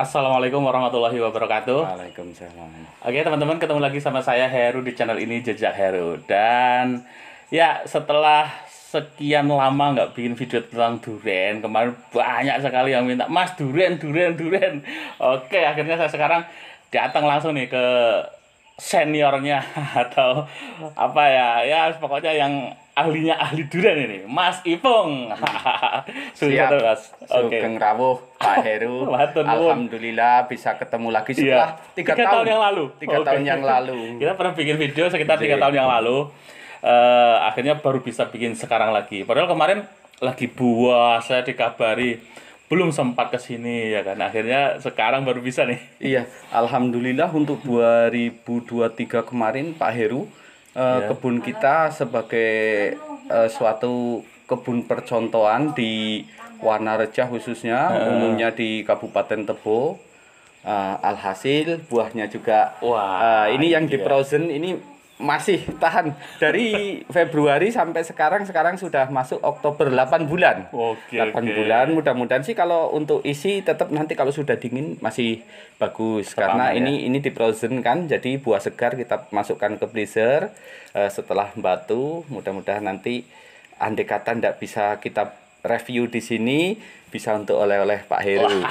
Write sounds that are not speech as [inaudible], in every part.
Assalamualaikum warahmatullahi wabarakatuh. Waalaikumsalam. Oke teman-teman ketemu lagi sama saya Heru di channel ini Jejak Heru dan ya setelah sekian lama nggak bikin video tentang durian kemarin banyak sekali yang minta Mas durian durian durian. Oke akhirnya saya sekarang datang langsung nih ke seniornya [laughs] atau apa ya ya pokoknya yang ahlinya ahli durian ini Mas Ipung [laughs] sudah Mas oke okay. rawuh Pak Heru [laughs] alhamdulillah bisa ketemu lagi iya. setelah tiga, tiga tahun. tahun yang lalu tiga okay. tahun yang lalu kita pernah bikin video sekitar tiga iya. tahun yang lalu uh, akhirnya baru bisa bikin sekarang lagi padahal kemarin lagi buah saya dikabari belum sempat ke sini ya kan akhirnya sekarang baru bisa nih [laughs] iya alhamdulillah untuk 2023 kemarin Pak Heru yeah. Iya. kebun kita sebagai uh, suatu kebun percontohan di warna Rejah khususnya uh. umumnya di Kabupaten Tebo uh, alhasil buahnya juga wah uh, ini yang iya. di frozen ini masih tahan dari [laughs] Februari sampai sekarang sekarang sudah masuk Oktober 8 bulan. Oke. 8 oke. bulan mudah-mudahan sih kalau untuk isi tetap nanti kalau sudah dingin masih bagus Tetap karena ya. ini ini di frozen kan jadi buah segar kita masukkan ke freezer uh, setelah batu mudah-mudahan nanti andekatan tidak bisa kita review di sini bisa untuk oleh-oleh Pak Heru. [laughs] Oke,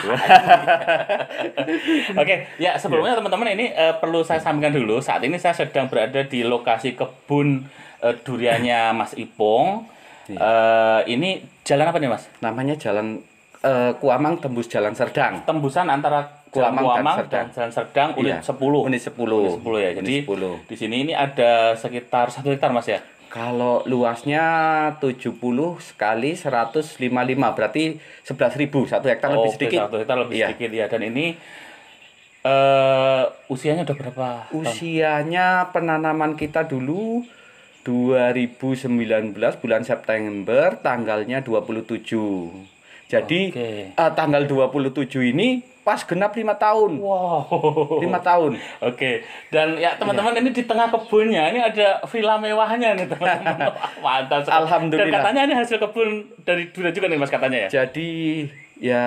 okay, ya sebelumnya teman-teman ini uh, perlu saya sampaikan dulu. Saat ini saya sedang berada di lokasi kebun uh, duriannya Mas Ipong. Yeah. Iya. Uh, ini jalan apa nih Mas? Namanya Jalan uh, Kuamang tembus Jalan Serdang. Tembusan antara Kuamang, Kuamang dan, Serdang. dan Jalan Serdang unit yeah. Iya. 10. Unit 10. Unit 10 ya. Jadi 10. di sini ini ada sekitar satu hektar Mas ya? Kalau luasnya 70 sekali 155 berarti 11.000 satu hektar oh, lebih sedikit. Satu hektar lebih iya. sedikit ya dan ini uh, usianya udah berapa? Usianya tahun? penanaman kita dulu 2019 bulan September tanggalnya 27. Jadi okay. uh, eh, tanggal 27 ini pas genap lima tahun. Wow. Lima tahun. Oke. Dan ya teman-teman ya. ini di tengah kebunnya ini ada villa mewahnya nih teman-teman. [laughs] Mantap. Alhamdulillah. Dan katanya ini hasil kebun dari duda juga nih mas katanya ya. Jadi ya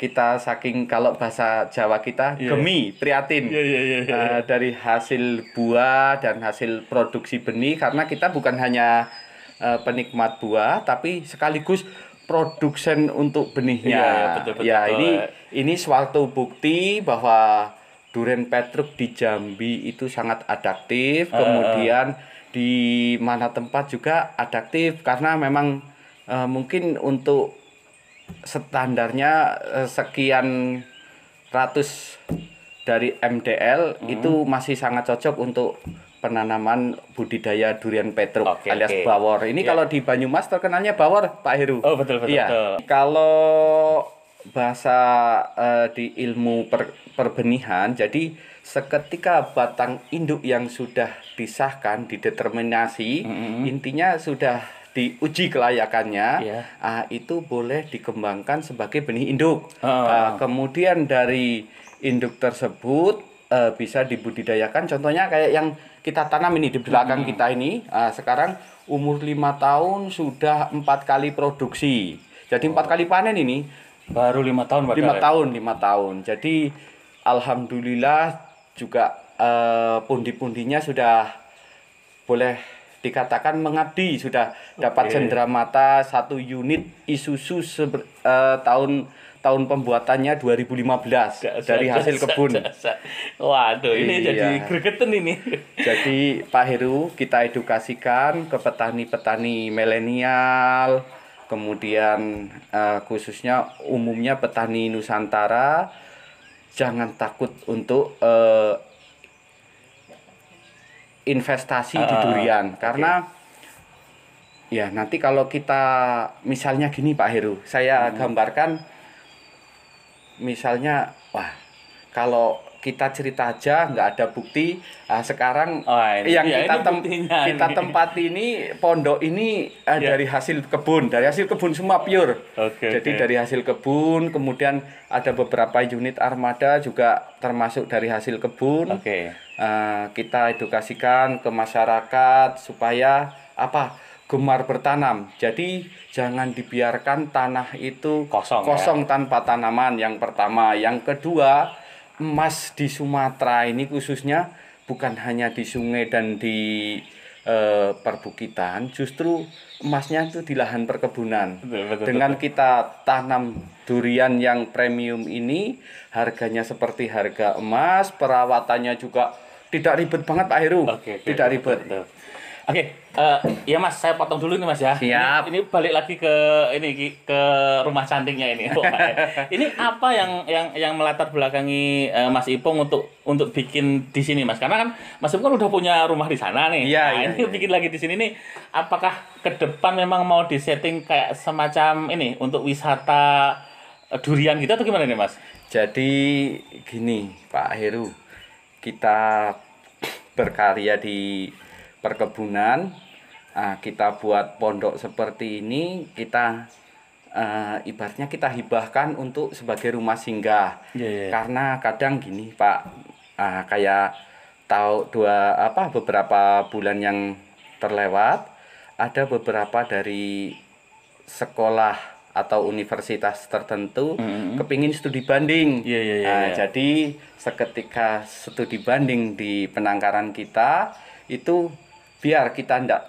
kita saking kalau bahasa Jawa kita yeah. gemi priatin yeah, yeah, yeah, yeah. Uh, dari hasil buah dan hasil produksi benih karena kita bukan hanya uh, penikmat buah tapi sekaligus produsen untuk benihnya. Ya, betul, betul, ya ini ini suatu bukti bahwa duren petruk di Jambi itu sangat adaptif, uh, kemudian di mana tempat juga adaptif karena memang uh, mungkin untuk standarnya uh, sekian ratus dari MDL hmm. itu masih sangat cocok untuk penanaman budidaya durian petruk okay, alias okay. bawor. Ini yeah. kalau di Banyumas terkenalnya bawor, Pak Heru. Oh, betul betul. Iya. Betul. Kalau bahasa uh, di ilmu per, perbenihan, jadi seketika batang induk yang sudah disahkan dideterminasi, mm -hmm. intinya sudah diuji kelayakannya, yeah. uh, itu boleh dikembangkan sebagai benih induk. Oh. Uh, kemudian dari induk tersebut eh, bisa dibudidayakan contohnya kayak yang kita tanam ini di belakang hmm. kita ini uh, sekarang umur lima tahun sudah empat kali produksi jadi empat oh. kali panen ini baru lima tahun lima ya? tahun lima tahun jadi alhamdulillah juga uh, pundi-pundinya sudah boleh dikatakan mengabdi sudah dapat cendera mata satu unit Isuzu uh, tahun tahun pembuatannya 2015 gak, dari hasil kebun. Wah Waduh, ini iya. jadi gregeten ini. Jadi Pak Heru kita edukasikan ke petani-petani milenial, kemudian uh, khususnya umumnya petani Nusantara jangan takut untuk uh, investasi uh, di ah, ah, durian karena Ya, nanti kalau kita misalnya gini Pak Heru, saya hmm. gambarkan misalnya wah kalau kita cerita aja nggak ada bukti nah, sekarang oh, ini, yang ya, kita tem kita tempat ini pondok ini uh, yeah. Iya. dari hasil kebun dari hasil kebun semua pure okay, jadi okay. dari hasil kebun kemudian ada beberapa unit armada juga termasuk dari hasil kebun okay. uh, kita edukasikan ke masyarakat supaya apa gemar bertanam. Jadi jangan dibiarkan tanah itu kosong, ya. kosong ya? tanpa tanaman. Yang pertama, yang kedua, emas di Sumatera ini khususnya bukan hanya di sungai dan di e, perbukitan, justru emasnya itu di lahan perkebunan. Betul, betul, Dengan kita tanam durian yang premium ini, harganya seperti harga emas, perawatannya juga tidak ribet banget Pak Heru, okay, okay, tidak ribet. Betul, betul. Oke, okay, uh, eh, ya Mas, saya potong dulu nih Mas ya. Siap. Ini, ini balik lagi ke ini ke rumah cantiknya ini. [laughs] Ya. ini apa yang yang yang melatar belakangi uh, Mas Ipong untuk untuk bikin di sini Mas? Karena kan Mas Ipong kan udah punya rumah di sana nih. Iya. Nah, iya, ini iya. bikin lagi di sini nih. Apakah ke depan memang mau disetting kayak semacam ini untuk wisata eh, durian gitu atau gimana nih Mas? Jadi gini Pak Heru, kita berkarya di perkebunan uh, kita buat pondok seperti ini kita uh, ibaratnya kita hibahkan untuk sebagai rumah singgah yeah, yeah. karena kadang gini pak uh, kayak tahu dua apa beberapa bulan yang terlewat ada beberapa dari sekolah atau universitas tertentu mm -hmm. kepingin studi banding. Yeah, yeah, yeah, nah, yeah. Jadi seketika studi banding di penangkaran kita itu biar kita ndak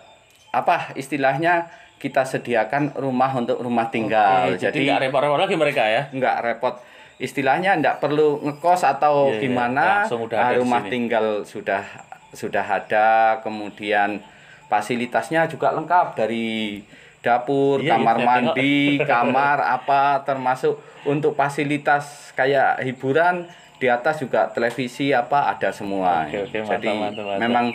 apa istilahnya kita sediakan rumah untuk rumah tinggal. okay, jadi, nggak repot-repot lagi mereka ya? Nggak repot. Istilahnya nggak perlu ngekos atau yeah, iya, gimana. Yeah, udah nah, rumah tinggal sudah sudah ada. Kemudian fasilitasnya juga lengkap dari dapur, yeah, iya, kamar yeah, mandi, tengok. [laughs] kamar apa termasuk untuk fasilitas kayak hiburan di atas juga televisi apa ada semua. okay, okay, Jadi mantap, mantap, mantap. memang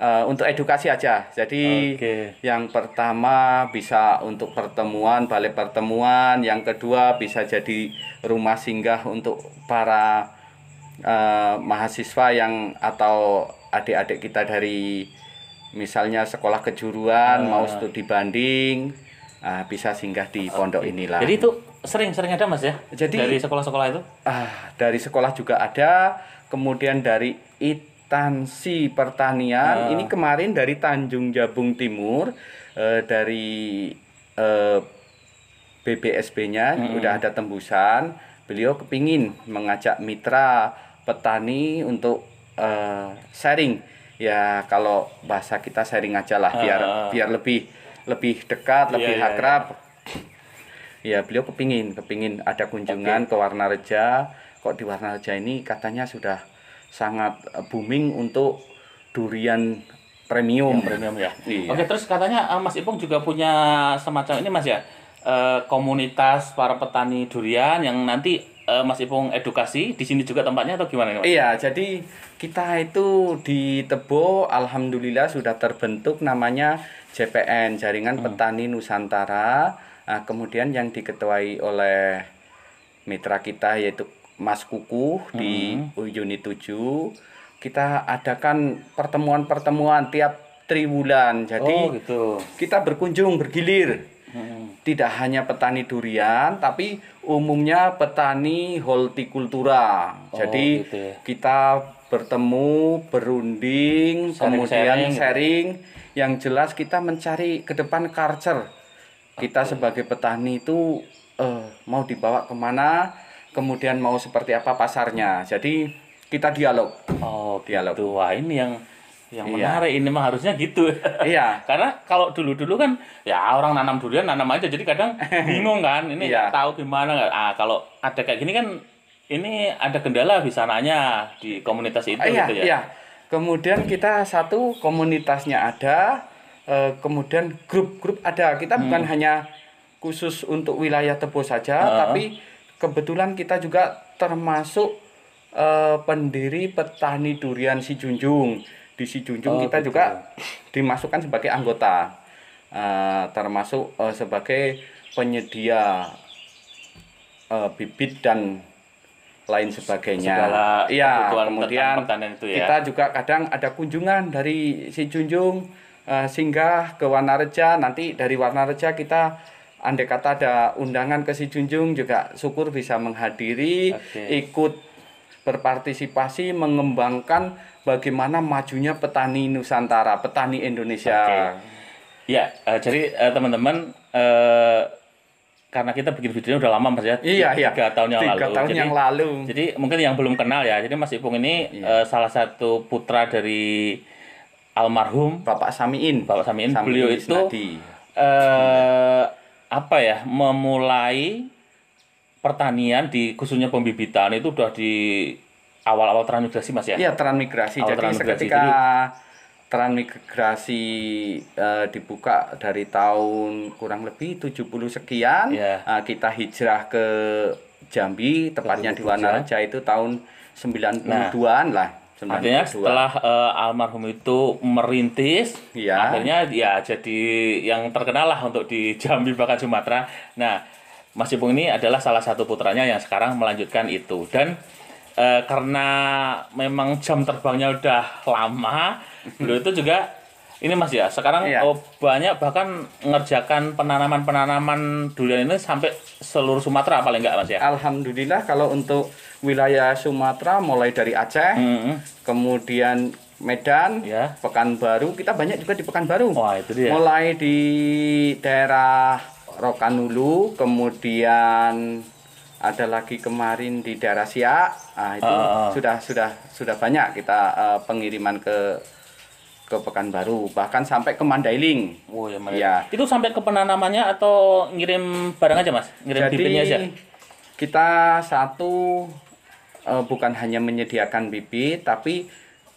uh, untuk edukasi aja. Jadi okay. yang pertama bisa untuk pertemuan, balik pertemuan, yang kedua bisa jadi rumah singgah untuk para uh, mahasiswa yang atau adik-adik kita dari misalnya sekolah kejuruan uh. mau ah. studi banding uh, bisa singgah di okay. pondok inilah. Jadi itu sering-sering ada Mas ya? Jadi dari sekolah-sekolah itu? Ah, uh, dari sekolah juga ada, kemudian dari IT Tansi Pertanian. Uh. Ini kemarin dari Tanjung Jabung Timur uh, dari uh, eh, BBSB-nya hmm. udah ada tembusan. Beliau kepingin mengajak mitra petani untuk uh, sharing. Ya kalau bahasa kita sharing aja lah biar uh. biar lebih lebih dekat, iya, lebih iya, akrab. Yeah, yeah. Ya beliau kepingin, kepingin ada kunjungan okay. ke Warna Reja. Kok di Warna Reja ini katanya sudah sangat eh, booming untuk durian premium ya, premium ya. Iya. Oke, terus katanya eh, Mas Ipung juga punya semacam ini Mas ya, eh, komunitas para petani durian yang nanti Mas Ipung edukasi di sini juga tempatnya atau gimana Mas? Iya, jadi kita itu di Tebo alhamdulillah sudah terbentuk namanya JPN, Jaringan hmm. Petani Nusantara. Nah, kemudian yang diketuai oleh mitra kita yaitu Mas Kukuh hmm. di 7 mm-hmm. kita adakan pertemuan-pertemuan tiap triwulan. Jadi oh, gitu. kita berkunjung bergilir. Hmm. Tidak hanya petani durian tapi umumnya petani hortikultura. Oh, Jadi gitu ya. kita bertemu, berunding, sharing, kemudian sharing, gitu. sharing. Yang jelas kita mencari ke depan culture. Kita okay. sebagai petani itu uh, mau dibawa kemana? kemudian mau seperti apa pasarnya. Jadi kita dialog. Oh, dialog. Gitu. Wah, ini yang yang iya. menarik ini mah harusnya gitu. [laughs] Iya. Karena kalau dulu-dulu kan ya orang nanam durian nanam aja jadi kadang [laughs] bingung kan ini iya. tahu gimana enggak. Ah, kalau ada kayak gini kan ini ada kendala bisa nanya di komunitas itu iya, gitu ya. Iya. Kemudian kita satu komunitasnya ada, eh, kemudian grup-grup ada. Kita hmm. bukan hanya khusus untuk wilayah tebu saja, uh. tapi kebetulan kita juga termasuk uh, pendiri petani durian si Junjung. Di si Junjung oh, kita betul. Gitu. juga [sniffs] dimasukkan sebagai anggota, uh, termasuk uh, sebagai penyedia uh, bibit dan lain sebagainya. Iya, kemudian itu ya. kita juga kadang ada kunjungan dari si Junjung uh, singgah ke Wanareja, nanti dari Reja kita andai kata ada undangan ke si Junjung juga syukur bisa menghadiri, okay. ikut berpartisipasi mengembangkan bagaimana majunya petani Nusantara, petani Indonesia. Okay. Ya, uh, jadi eh, teman-teman uh, karena kita bikin videonya udah lama Mas ya. Iya, iya, tiga tahun yang tiga lalu. tahun jadi, yang lalu. Jadi mungkin yang belum kenal ya. Jadi Mas Ipung ini iya. uh, salah satu putra dari almarhum Bapak Samiin. Bapak Samiin, Samiin beliau itu eh uh, apa ya memulai pertanian di khususnya pembibitan itu sudah di awal-awal transmigrasi mas ya? Iya transmigrasi. Awal Jadi transmigrasi. ketika transmigrasi e, dibuka dari tahun kurang lebih 70 sekian, yeah. Iya. e, kita hijrah ke Jambi, tepatnya di Wanaraja itu tahun 92-an nah, lah. Artinya setelah uh, almarhum itu merintis ya. akhirnya ya jadi yang terkenal lah untuk di [laughs] Jambi bahkan Sumatera nah Mas Ipung ini adalah salah satu putranya yang sekarang melanjutkan itu dan uh, karena memang jam terbangnya udah lama [laughs] beliau itu juga ini mas ya sekarang iya. oh, banyak bahkan mengerjakan penanaman penanaman durian ini sampai seluruh Sumatera paling enggak mas ya Alhamdulillah kalau untuk wilayah Sumatera mulai dari Aceh -hmm. kemudian Medan ya. Pekanbaru kita banyak juga di Pekanbaru Wah, itu dia. mulai di daerah Rokanulu kemudian ada lagi kemarin di daerah Siak nah, itu uh. sudah sudah sudah banyak kita uh, pengiriman ke ke Pekanbaru bahkan sampai ke Mandailing. Oh ya, Ya. Itu sampai ke penanamannya atau ngirim barang aja mas? Ngirim Jadi, bibitnya aja? Kita satu uh, bukan hanya menyediakan bibit tapi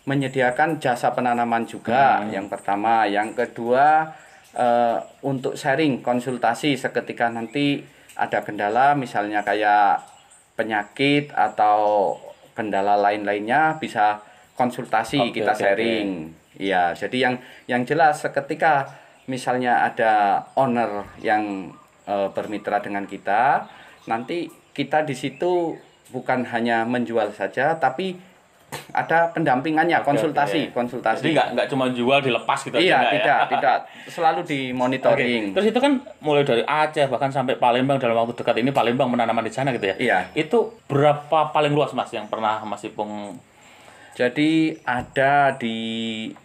menyediakan jasa penanaman juga hmm. yang pertama, yang kedua uh, untuk sharing konsultasi seketika nanti ada kendala misalnya kayak penyakit atau kendala lain-lainnya bisa konsultasi okay, kita sharing. Okay Iya, jadi yang yang jelas seketika misalnya ada owner yang e, bermitra dengan kita, nanti kita di situ bukan hanya menjual saja, tapi ada pendampingannya, konsultasi, oke, konsultasi. Jadi nggak nggak cuma jual dilepas gitu iya, aja. Iya, tidak, ya? [laughs] tidak selalu dimonitoring. Oke. Terus itu kan mulai dari Aceh bahkan sampai Palembang dalam waktu dekat ini Palembang menanam di sana gitu ya. Iya. Itu berapa paling luas Mas yang pernah Mas Ipung jadi ada di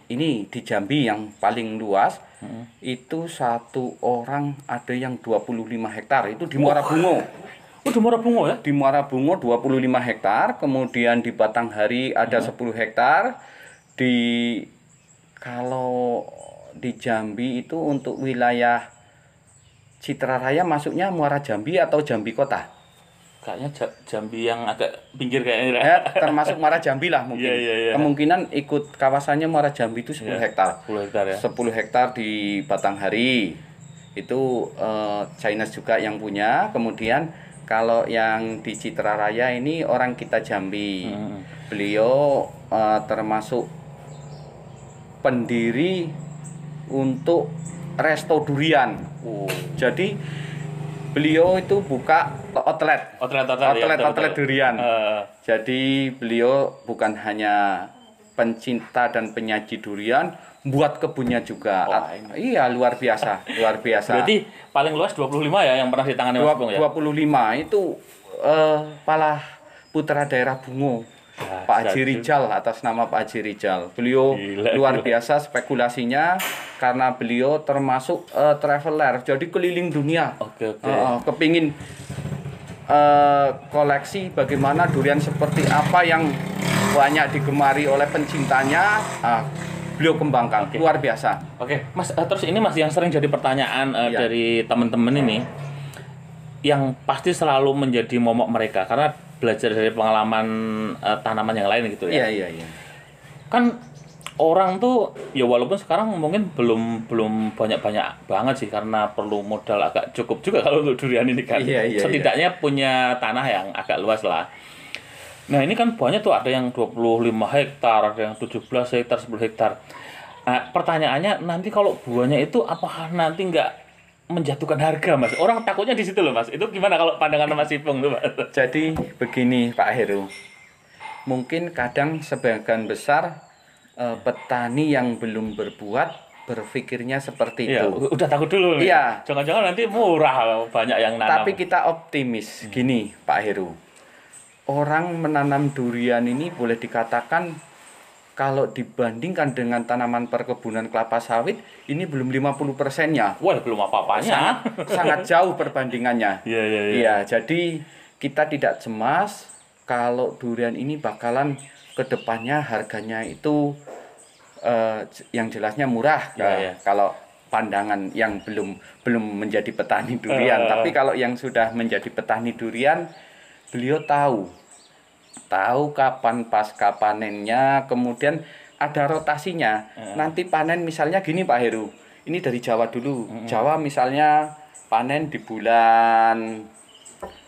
ini di Jambi yang paling luas hmm. itu satu orang ada yang 25 hektar itu di Muara Bungo. Oh, di Muara Bungo ya? Di Muara Bungo 25 hektar, kemudian di Batanghari ada hmm. 10 hektar. Di kalau di Jambi itu untuk wilayah Citra Raya masuknya Muara Jambi atau Jambi Kota? kayaknya Jambi yang agak pinggir kayaknya ya, termasuk Muara Jambi lah mungkin yeah, yeah, yeah. kemungkinan ikut kawasannya Muara Jambi itu 10 yeah, iya, hektar 10 hektar ya 10 hektar di Batanghari itu uh, Chinese juga yang punya kemudian kalau yang di Citra Raya ini orang kita Jambi hmm. beliau uh, termasuk pendiri untuk resto durian oh. jadi beliau itu buka outlet outlet outlet iya, outlet, outlet, outlet durian uh. jadi beliau bukan hanya pencinta dan penyaji durian buat kebunnya juga oh, iya luar biasa luar biasa berarti paling luas 25 ya yang pernah ditangani Mas Bung ya 25 itu uh, pala putra daerah Bungo Pak Haji Rijal atas nama Pak Haji Rijal. Beliau gila, luar gila. biasa spekulasinya karena beliau termasuk uh, traveler, jadi keliling dunia. Oke okay, oke. Okay. Uh, kepingin uh, koleksi bagaimana durian seperti apa yang banyak digemari oleh pencintanya. Uh, beliau kembangkan okay. luar biasa. Oke, okay. Mas uh, terus ini Mas yang sering jadi pertanyaan uh, dari teman-teman ini yang pasti selalu menjadi momok mereka karena belajar dari pengalaman uh, tanaman yang lain gitu ya. Iya, iya, iya. Kan orang tuh ya walaupun sekarang mungkin belum belum banyak-banyak banget sih karena perlu modal agak cukup juga [laughs] kalau untuk durian ini kan. Iya, iya, iya. Setidaknya iya. punya tanah yang agak luas lah. Nah, ini kan banyak tuh ada yang 25 hektar, ada yang 17 hektar, 10 hektar. Nah, pertanyaannya nanti kalau buahnya itu apakah nanti nggak menjatuhkan harga mas orang takutnya di situ loh mas itu gimana kalau pandangan mas Ipung tuh mas jadi begini Pak Heru mungkin kadang sebagian besar eh, petani yang belum berbuat berpikirnya seperti ya, itu udah takut dulu iya jangan-jangan nanti murah banyak yang nanam tapi kita optimis hmm. gini Pak Heru orang menanam durian ini boleh dikatakan kalau dibandingkan dengan tanaman perkebunan kelapa sawit ini belum 50 persennya. Wah belum apa-apanya. Sangat, sangat jauh perbandingannya. [laughs] Iya iya iya. Ya, jadi kita tidak cemas kalau durian ini bakalan kedepannya harganya itu uh, yang jelasnya murah ya, ya. kalau pandangan yang belum belum menjadi petani durian. Uh. Tapi kalau yang sudah menjadi petani durian beliau tahu tahu kapan pasca panennya, kemudian ada rotasinya. Nanti panen misalnya gini Pak Heru, ini dari Jawa dulu. Hmm. Jawa misalnya panen di bulan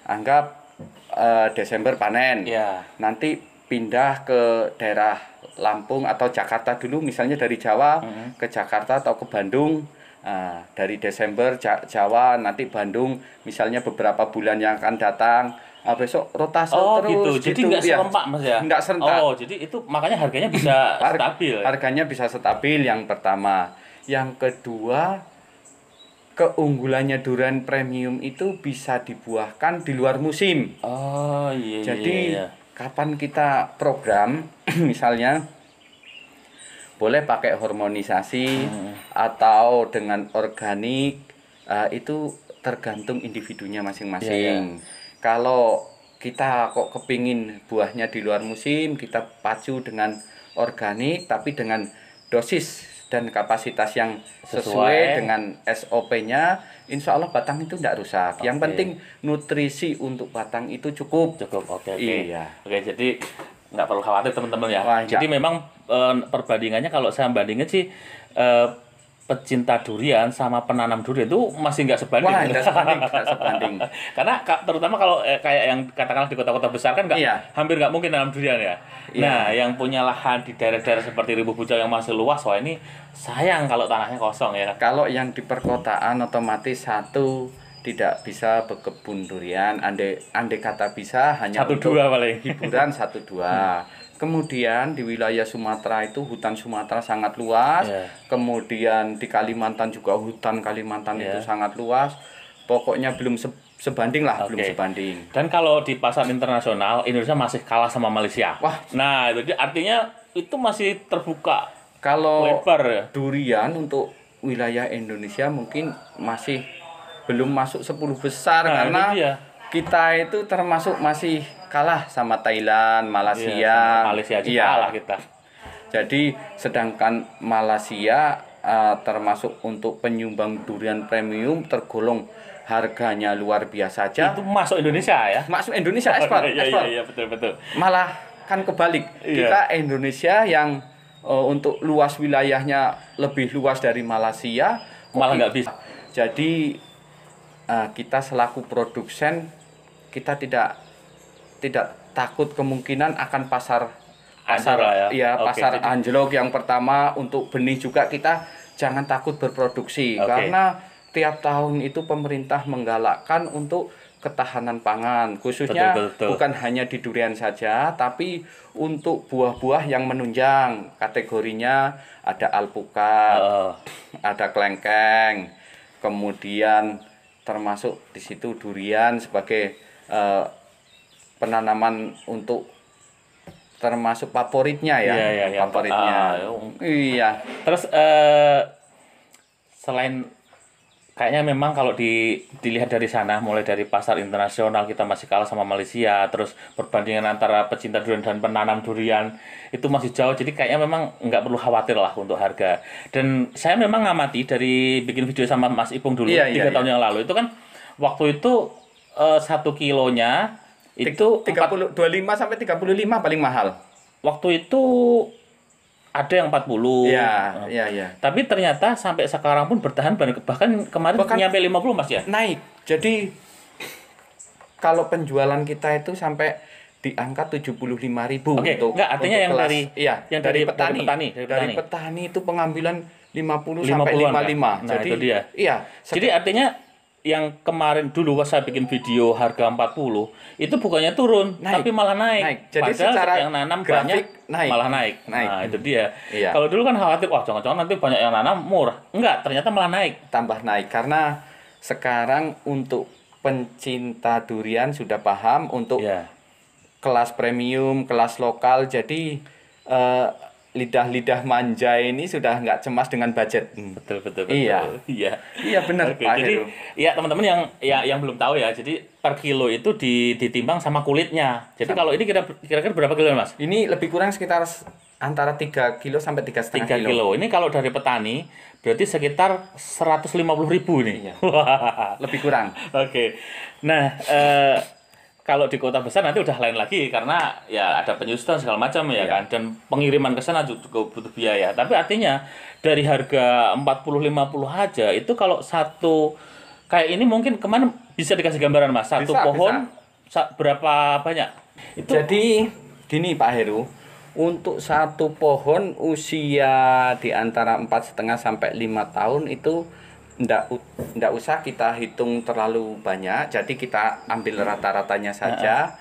anggap uh, Desember panen. Yeah. Nanti pindah ke daerah Lampung atau Jakarta dulu, misalnya dari Jawa hmm. ke Jakarta atau ke Bandung. Uh, dari Desember Jawa nanti Bandung misalnya beberapa bulan yang akan datang ah, besok rotasi oh, terus gitu. Jadi gitu. nggak ya. serempak Mas ya. Nggak serentak. Oh, jadi itu makanya harganya bisa Har stabil. Ya? Harganya bisa stabil yang pertama. Yang kedua keunggulannya durian premium itu bisa dibuahkan di luar musim. Oh, iya. iya jadi iya, iya. kapan kita program [clears throat] misalnya boleh pakai hormonisasi hmm. atau dengan organik uh, itu tergantung individunya masing-masing. Yeah, yeah kalau kita kok kepingin buahnya di luar musim kita pacu dengan organik tapi dengan dosis dan kapasitas yang sesuai, sesuai dengan SOP-nya, insya Allah batang itu tidak rusak. Okay. Yang penting nutrisi untuk batang itu cukup. Cukup, oke. Okay, okay. Iya. Oke, okay, jadi nggak perlu khawatir teman-teman ya. Wah, jadi memang eh, perbandingannya kalau saya bandingin sih e, pecinta durian sama penanam durian itu masih nggak sebanding. Wah, nggak sebanding, gak sebanding. [laughs] Karena terutama kalau eh, kayak yang katakanlah di kota-kota besar kan nggak iya. hampir nggak mungkin tanam durian ya. Iya. Nah, yang punya lahan di daerah-daerah seperti Ribu Bujang yang masih luas, wah ini sayang kalau tanahnya kosong ya. Kalau yang di perkotaan otomatis satu tidak bisa berkebun durian, andai andai kata bisa hanya satu untuk dua paling hiburan satu dua. [laughs] Kemudian di wilayah Sumatera itu hutan Sumatera sangat luas. Yeah. Kemudian di Kalimantan juga hutan Kalimantan yeah. itu ya. sangat luas. Pokoknya belum se sebanding lah, okay. belum sebanding. Dan kalau di pasar internasional Indonesia masih kalah sama Malaysia. Wah. Nah, itu artinya itu masih terbuka. Kalau lebar. Ya? durian untuk wilayah Indonesia mungkin masih belum masuk 10 besar nah, karena kita itu termasuk masih kalah sama Thailand, Malaysia. Iya, Malaysia juga iya. kalah kita. Jadi sedangkan Malaysia uh, termasuk untuk penyumbang durian premium tergolong harganya luar biasa aja. Itu masuk Indonesia ya? Masuk Indonesia oh, ekspor. iya, iya, iya, betul betul. Malah kan kebalik. Iya. Kita Indonesia yang uh, untuk luas wilayahnya lebih luas dari Malaysia malah nggak bisa. Jadi uh, kita selaku produsen kita tidak tidak takut kemungkinan akan pasar pasar ya, ya okay, pasar jadi... anjlok yang pertama untuk benih juga kita jangan takut berproduksi okay. karena tiap tahun itu pemerintah menggalakkan untuk ketahanan pangan khususnya betul, betul. bukan hanya di durian saja tapi untuk buah-buah yang menunjang kategorinya ada alpukat uh. ada kelengkeng kemudian termasuk di situ durian sebagai uh, penanaman untuk termasuk favoritnya ya, yeah, yeah, yeah. favoritnya. Uh, iya. Terus uh, selain kayaknya memang kalau di, dilihat dari sana mulai dari pasar internasional kita masih kalah sama Malaysia, terus perbandingan antara pecinta durian dan penanam durian itu masih jauh. Jadi kayaknya memang nggak perlu khawatir lah untuk harga. Dan saya memang ngamati dari bikin video sama Mas Ipung dulu iya, iya, tiga yeah, yeah, tahun yang lalu itu kan waktu itu Eh, satu kilonya itu tiga puluh dua lima sampai tiga puluh lima paling mahal waktu itu ada yang empat puluh. Iya, eh, iya, iya. Tapi ternyata sampai sekarang pun bertahan bahkan kemarin bahkan nyampe puluh Mas ya. Naik. Jadi kalau penjualan kita itu sampai di diangkat 75.000 okay. untuk enggak artinya yang kelas, dari iya, yang dari, dari petani, dari petani dari, dari petani. itu pengambilan lima puluh sampai lima 55. Kan? Nah, Jadi itu dia. Iya. Jadi artinya yang kemarin dulu saya bikin video harga 40 itu bukannya turun naik. tapi malah naik. naik. Jadi Padahal secara yang nanam banyak naik. malah naik. naik. Nah, itu dia. Iya. Kalau dulu kan khawatir wah jangan-jangan nanti banyak yang nanam murah. Enggak, ternyata malah naik. Tambah naik karena sekarang untuk pencinta durian sudah paham untuk yeah. kelas premium, kelas lokal. Jadi uh, lidah-lidah manja ini sudah nggak cemas dengan budget. Hmm. Betul, betul, betul. Iya. Iya. Iya benar. Oke, Pak jadi Heru. ya teman-teman yang ya yang belum tahu ya. Jadi per kilo itu di, ditimbang sama kulitnya. Jadi sama. kalau ini kira-kira berapa kilo, Mas? Ini lebih kurang sekitar antara 3 kilo sampai tiga setengah kilo. kilo. Ini kalau dari petani berarti sekitar 150 ribu nih. Iya. [laughs] Lebih kurang. Oke. Okay. Nah, eh, kalau di kota besar nanti udah lain lagi karena ya ada penyusutan segala macam ya, ya. kan dan pengiriman ke sana juga butuh biaya. Tapi artinya dari harga 40 50 aja itu kalau satu kayak ini mungkin kemana bisa dikasih gambaran Mas? Satu bisa, pohon bisa. berapa banyak? Itu Jadi gini Pak Heru, untuk satu pohon usia di antara empat setengah sampai lima tahun itu ndak ndak usah kita hitung terlalu banyak jadi kita ambil rata-ratanya saja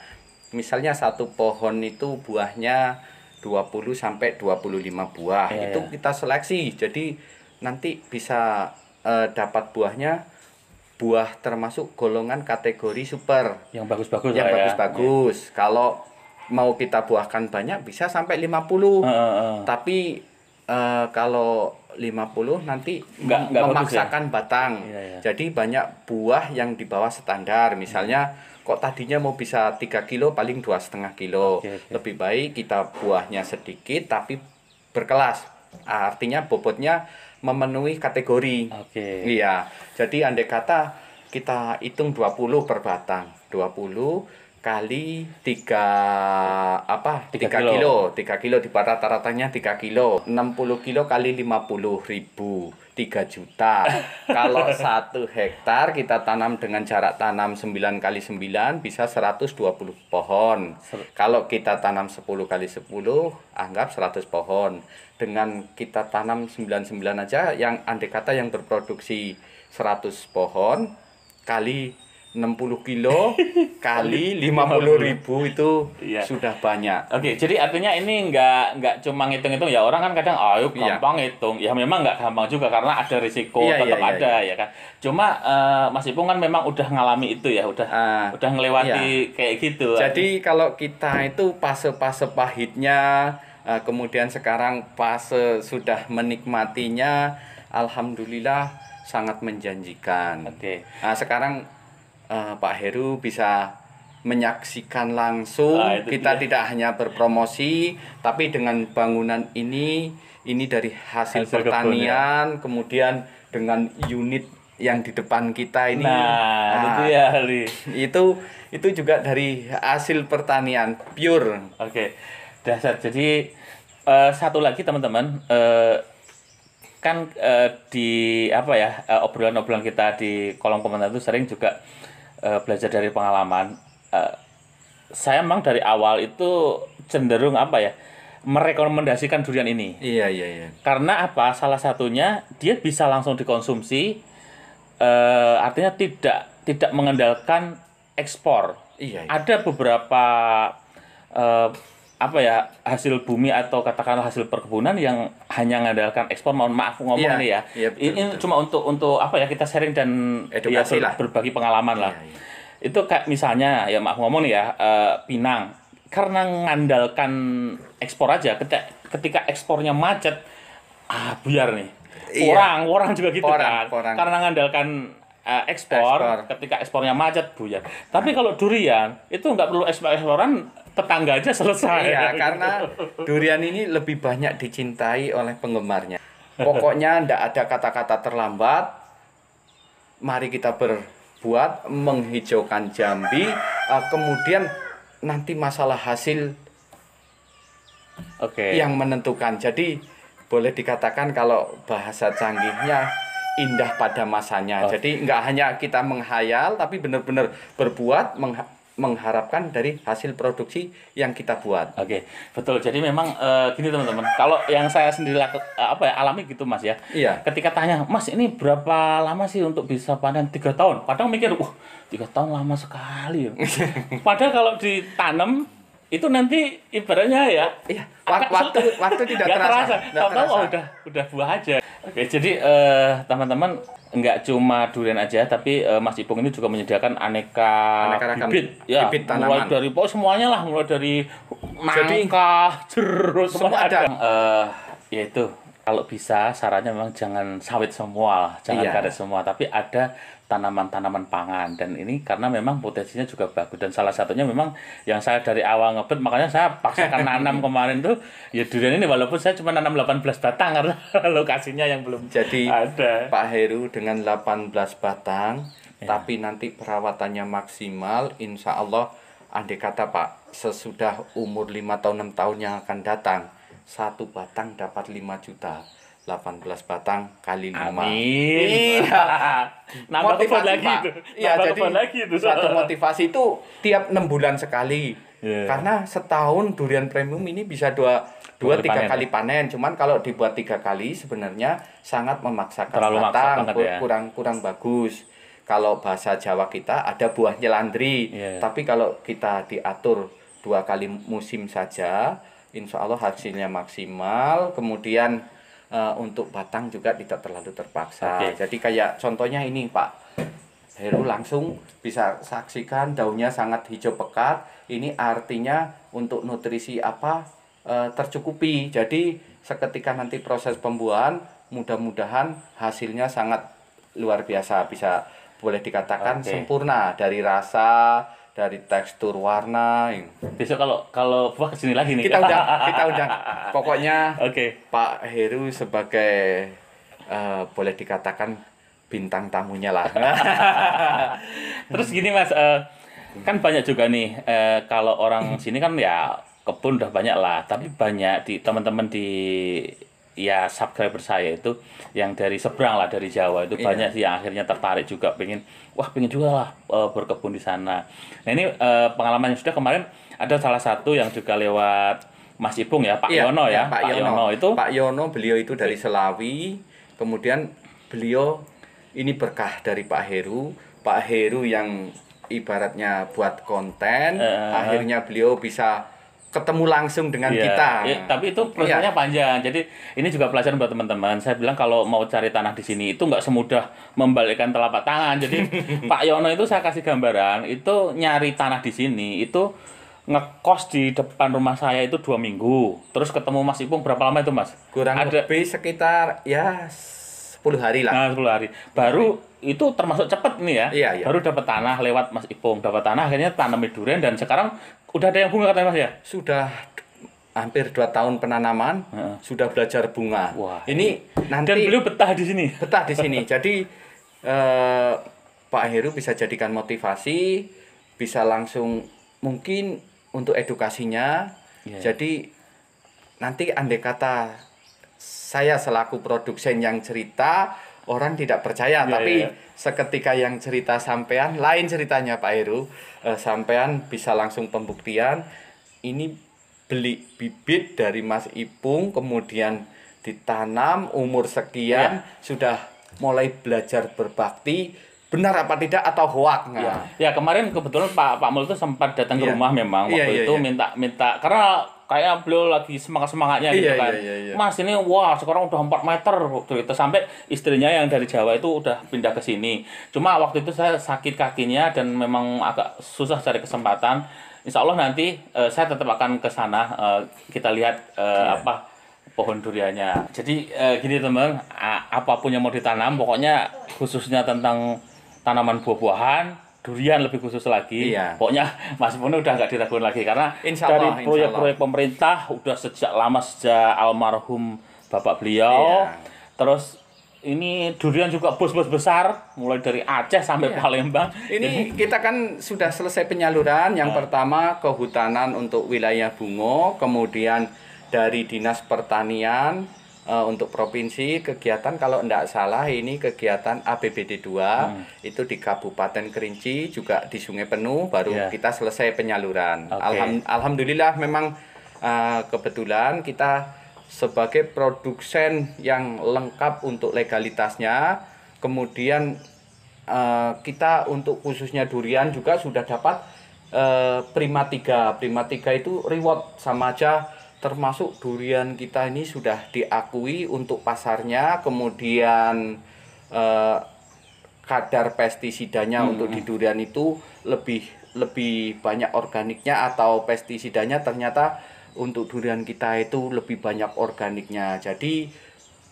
misalnya satu pohon itu buahnya 20 sampai 25 buah yeah, itu yeah. kita seleksi jadi nanti bisa uh, dapat buahnya buah termasuk golongan kategori super yang bagus-bagus yang ya. bagus-bagus ya. kalau mau kita buahkan banyak bisa sampai 50 uh, uh, uh. tapi uh, kalau 50 nanti enggak enggak ya? memaksakan ya? batang. Iya, iya. Jadi banyak buah yang di bawah standar. Misalnya kok tadinya mau bisa 3 kilo paling dua setengah kilo. Okay, okay. Lebih baik kita buahnya sedikit tapi berkelas. Artinya bobotnya memenuhi kategori. Okay. Iya. Jadi andai kata kita hitung 20 per batang. 20 kali tiga apa tiga kilo tiga kilo, di rata-ratanya tiga kilo enam puluh kilo kali lima puluh ribu tiga juta [laughs] kalau satu hektar kita tanam dengan jarak tanam sembilan kali sembilan bisa seratus dua puluh pohon kalau kita tanam sepuluh kali sepuluh anggap seratus pohon dengan kita tanam sembilan sembilan aja yang andai kata yang berproduksi seratus pohon kali 60 kilo [laughs] kali 50 ribu itu iya. sudah banyak. Oke, okay, jadi artinya ini nggak nggak cuma ngitung-ngitung ya orang kan kadang ayo oh, iya. gampang iya. hitung. Ya memang nggak gampang juga karena ada risiko iya, tetap iya, iya ada iya. ya kan. Cuma uh, Mas Ipung kan memang udah ngalami itu ya, udah uh, udah ngelewati iya. kayak gitu. Jadi kan. kalau kita itu fase-fase pahitnya uh, kemudian sekarang fase sudah menikmatinya alhamdulillah sangat menjanjikan. Oke. Okay. Nah, sekarang Eh, Pak Heru bisa menyaksikan langsung nah, kita dia. tidak hanya berpromosi tapi dengan bangunan ini ini dari hasil, hasil ya. pertanian ya. kemudian dengan unit yang di depan kita ini nah, nah itu ya itu itu juga dari hasil pertanian pure oke dasar jadi uh, satu lagi teman-teman uh, kan uh, di apa ya obrolan-obrolan kita di kolom komentar itu sering juga Eh, belajar dari pengalaman uh, saya memang dari awal itu cenderung apa ya merekomendasikan durian ini iya iya iya karena apa salah satunya dia bisa langsung dikonsumsi uh, artinya tidak tidak mengandalkan ekspor iya, iya. ada beberapa uh, apa ya hasil bumi atau katakanlah hasil perkebunan yang hanya mengandalkan ekspor mohon maaf aku ngomong yeah, nih ya yeah, betul, ini betul. cuma untuk untuk apa ya kita sharing dan ya, ya, lah berbagi pengalaman lah yeah. Iya. itu kayak misalnya ya maaf ngomong nih ya uh, Pinang karena mengandalkan ekspor aja ketika ketika ekspornya macet ah biar nih yeah. orang orang juga gitu orang, kan orang. karena mengandalkan eh, ekspor, ekspor ketika ekspornya macet bu ya. Tapi kalau durian itu nggak perlu ekspor ekspor tetangga aja selesai. Iya, karena durian ini lebih banyak dicintai oleh penggemarnya. Pokoknya tidak ada kata-kata terlambat. Mari kita berbuat menghijaukan Jambi. Uh, kemudian nanti masalah hasil okay. yang menentukan. Jadi boleh dikatakan kalau bahasa canggihnya indah pada masanya. Okay. Oh. Jadi nggak hanya kita menghayal, tapi benar-benar berbuat mengharapkan dari hasil produksi yang kita buat. Oke, betul. Jadi memang e, gini teman-teman, kalau yang saya sendiri laku, eh, apa ya, alami gitu Mas ya. Iya. Ketika tanya, "Mas, ini berapa lama sih untuk bisa panen tiga tahun?" Padahal mikir, "Wah, tiga tahun lama sekali." Ya. [laughs] Padahal kalau ditanam itu nanti ibaratnya ya, iya, waktu, waktu waktu tidak gak terasa, terasa. Oh, udah udah buah aja oke jadi eh, teman-teman nggak cuma durian aja tapi eh, Mas Ipung ini juga menyediakan aneka, aneka ragam bibit ya bibit tanaman. mulai dari oh, semuanya lah mulai dari mangga jeruk semua, semua ada, ada. Eh, yaitu kalau bisa sarannya memang jangan sawit semua jangan iya. karet semua tapi ada tanaman-tanaman pangan dan ini karena memang potensinya juga bagus dan salah satunya memang yang saya dari awal ngebet makanya saya paksa karena nanam [laughs] kemarin tuh ya durian ini walaupun saya cuma nanam 18 batang karena [laughs] lokasinya yang belum jadi ada Pak Heru dengan 18 batang ya. tapi nanti perawatannya maksimal insya Allah andai kata Pak sesudah umur 5 tahun 6 tahun yang akan datang satu batang dapat 5 juta 18 batang kali 5. Amin. [laughs] Iya. Nambah motivasi lagi itu. Iya, jadi lagi itu. satu motivasi itu tiap 6 bulan sekali. Yeah. Karena setahun durian premium ini bisa dua dua tiga panen. kali ya? panen. Cuman kalau dibuat tiga kali sebenarnya sangat memaksakan Terlalu batang, maksa ya. kurang kurang bagus. Kalau bahasa Jawa kita ada buah nyelandri, yeah. tapi kalau kita diatur dua kali musim saja, insya Allah hasilnya maksimal. Kemudian Eh, untuk batang juga tidak terlalu terpaksa. Okay. Jadi kayak contohnya ini Pak Heru langsung bisa saksikan daunnya sangat hijau pekat. Ini artinya untuk nutrisi apa uh, tercukupi. Jadi seketika nanti proses pembuahan mudah-mudahan hasilnya sangat luar biasa bisa boleh dikatakan okay. sempurna dari rasa dari tekstur warna besok kalau kalau ke sini lagi nih kita undang kita undang [laughs] pokoknya oke okay. Pak Heru sebagai uh, boleh dikatakan bintang tamunya lah [laughs] terus gini Mas uh, kan banyak juga nih uh, kalau orang sini kan ya kebun udah banyak lah tapi banyak di teman-teman di ya subscriber saya itu yang dari seberang lah dari Jawa itu yeah. banyak sih yang akhirnya tertarik juga pengen wah pengen juga lah uh, berkebun di sana. Nah ini uh, pengalaman yang sudah kemarin ada salah satu yang juga lewat Mas Ipung ya Pak yeah, Yono ya, ya Pak, Pak Yono. Yono itu Pak Yono beliau itu dari iya. Selawi kemudian beliau ini berkah dari Pak Heru Pak Heru yang ibaratnya buat konten uh, akhirnya beliau bisa ketemu langsung dengan yeah. kita. Ya, tapi itu iya. prosesnya yeah. panjang. Jadi ini juga pelajaran buat teman-teman. Saya bilang kalau mau cari tanah di sini itu nggak semudah membalikkan telapak tangan. Jadi [laughs] Pak Yono itu saya kasih gambaran itu nyari tanah di sini itu ngekos di depan rumah saya itu dua minggu. Terus ketemu Mas Ipung berapa lama itu Mas? Kurang Ada... lebih sekitar ya sepuluh hari lah. Nah, hari. Baru itu termasuk cepat nih ya. Iya, iya. Baru dapat tanah lewat Mas Ipung, dapat tanah akhirnya tanam durian dan sekarang udah ada yang bunga katanya mas ya sudah hampir dua tahun penanaman uh. sudah belajar bunga Wah, ini, nanti dan beliau betah di sini betah di sini jadi eh, Pak Heru bisa jadikan motivasi bisa langsung mungkin untuk edukasinya yeah. jadi nanti andai kata saya selaku produsen yang cerita orang tidak percaya yeah, tapi yeah seketika yang cerita sampean lain ceritanya Pak Heru e, sampean bisa langsung pembuktian ini beli bibit dari Mas Ipung kemudian ditanam umur sekian ya. sudah mulai belajar berbakti benar apa tidak atau hoak nggak? Ya. ya kemarin kebetulan Pak Pak Mul itu sempat datang ya. ke iya. rumah memang iya, waktu ya, ya, itu iya. minta minta karena kayak beliau lagi semangat semangatnya gitu iya, kan iya, iya, iya, mas ini wah sekarang udah 4 meter itu sampai istrinya yang dari Jawa itu udah pindah ke sini cuma waktu itu saya sakit kakinya dan memang agak susah cari kesempatan Insya Allah nanti uh, saya tetap akan ke sana uh, kita lihat uh, apa pohon duriannya jadi uh, gini teman apapun yang mau ditanam pokoknya khususnya tentang tanaman buah-buahan durian lebih khusus lagi. Iya. Pokoknya Mas penuh udah nggak diragukan lagi karena insya dari proyek-proyek pemerintah udah sejak lama sejak almarhum bapak beliau. Iya. Terus ini durian juga bos-bos besar mulai dari Aceh sampai iya. Palembang. Ini Jadi, kita kan sudah selesai penyaluran yang nah. pertama kehutanan untuk wilayah Bungo, kemudian dari Dinas Pertanian uh, untuk provinsi kegiatan kalau tidak salah ini kegiatan ABBD 2 hmm. itu di Kabupaten Kerinci juga di Sungai Penuh baru yeah. kita selesai penyaluran. Okay. Alham, Alhamdulillah memang uh, kebetulan kita sebagai produsen yang lengkap untuk legalitasnya, kemudian uh, kita untuk khususnya durian juga sudah dapat uh, prima 3. Prima 3 itu reward sama aja termasuk durian kita ini sudah diakui untuk pasarnya kemudian eh, kadar pestisidanya hmm. untuk hmm. di durian itu lebih lebih banyak organiknya atau pestisidanya ternyata untuk durian kita itu lebih banyak organiknya jadi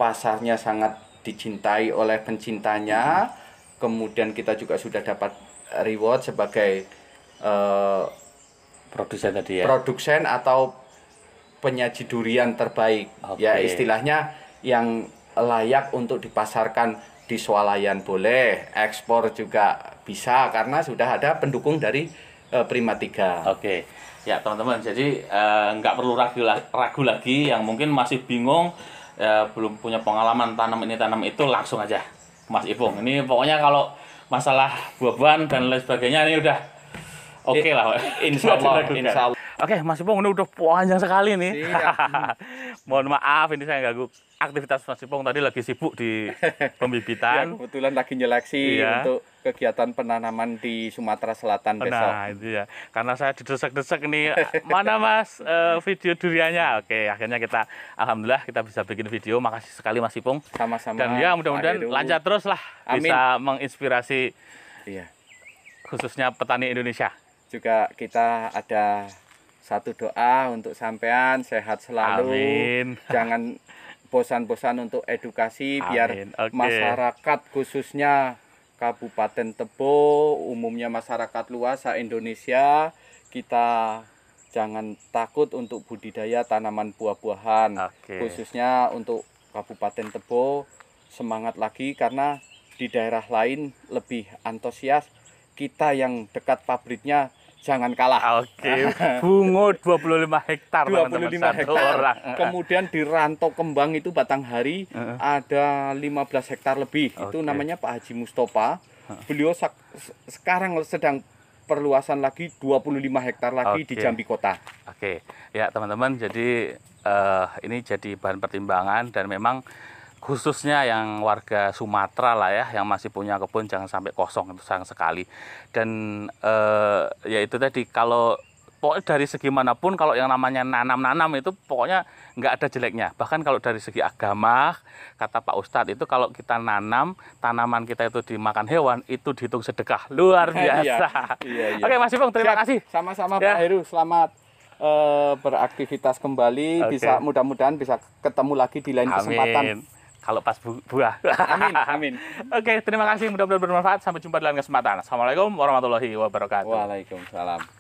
pasarnya sangat dicintai oleh pencintanya hmm. kemudian kita juga sudah dapat reward sebagai eh, produsen tadi ya produsen atau penyaji durian terbaik. Okay. Ya istilahnya yang layak untuk dipasarkan di swalayan boleh, ekspor juga bisa karena sudah ada pendukung dari uh, Prima 3. Oke. Okay. Ya, teman-teman. Jadi uh, nggak perlu ragu, ragu lagi yang mungkin masih bingung uh, belum punya pengalaman tanam ini tanam itu langsung aja Mas Ipung. Ini pokoknya kalau masalah buah-buahan dan lain sebagainya ini udah oke okay lah. Insya Allah, insya Allah. Oke, Mas Ipong ini udah panjang sekali nih. Iya. [laughs] Mohon maaf ini saya ganggu aktivitas Mas Ipong tadi lagi sibuk di pembibitan. [laughs] ya, kebetulan lagi nyeleksi iya. untuk kegiatan penanaman di Sumatera Selatan nah, besok. Nah, itu ya. Karena saya didesak-desak nih, [laughs] mana Mas uh, video duriannya? Oke, akhirnya kita alhamdulillah kita bisa bikin video. Makasih sekali Mas Ipong. Sama-sama. Dan ya mudah-mudahan lancar terus lah Amin. bisa menginspirasi Iya. khususnya petani Indonesia. Juga kita ada satu doa untuk sampean sehat selalu. Amin. [laughs] Jangan bosan-bosan untuk edukasi Amin. biar okay. masyarakat khususnya Kabupaten Tebo, umumnya masyarakat luas Indonesia kita jangan takut untuk budidaya tanaman buah-buahan okay. khususnya untuk Kabupaten Tebo semangat lagi karena di daerah lain lebih antusias kita yang dekat pabriknya jangan kalah. Ah, oke. Bungo 25 [laughs] hektar 25 hektar. [laughs] Kemudian di Rantau Kembang itu Batang Hari uh ada 15 hektar lebih. Okay. Itu namanya Pak Haji Mustopa. Beliau sekarang sedang perluasan lagi 25 hektar lagi okay. di Jambi Kota. Oke. Okay. Ya, teman-teman, jadi uh, ini jadi bahan pertimbangan dan memang khususnya yang warga Sumatera lah ya yang masih punya kebun jangan sampai kosong itu sayang sekali dan eh, ya itu tadi kalau pokoknya dari segi manapun kalau yang namanya nanam-nanam itu pokoknya nggak ada jeleknya bahkan kalau dari segi agama kata Pak Ustadz itu kalau kita nanam tanaman kita itu dimakan hewan itu dihitung sedekah luar iya, biasa iya, iya, iya. oke Mas Ipung terima Siap. kasih sama-sama ya. Pak Heru selamat uh, beraktivitas kembali okay. bisa mudah-mudahan bisa ketemu lagi di lain Amin. kesempatan kalau pas bu buah. Amin, [laughs] amin. Oke, okay, terima kasih. Mudah-mudahan bermanfaat. Sampai jumpa di lain kesempatan. Assalamualaikum warahmatullahi wabarakatuh. Waalaikumsalam.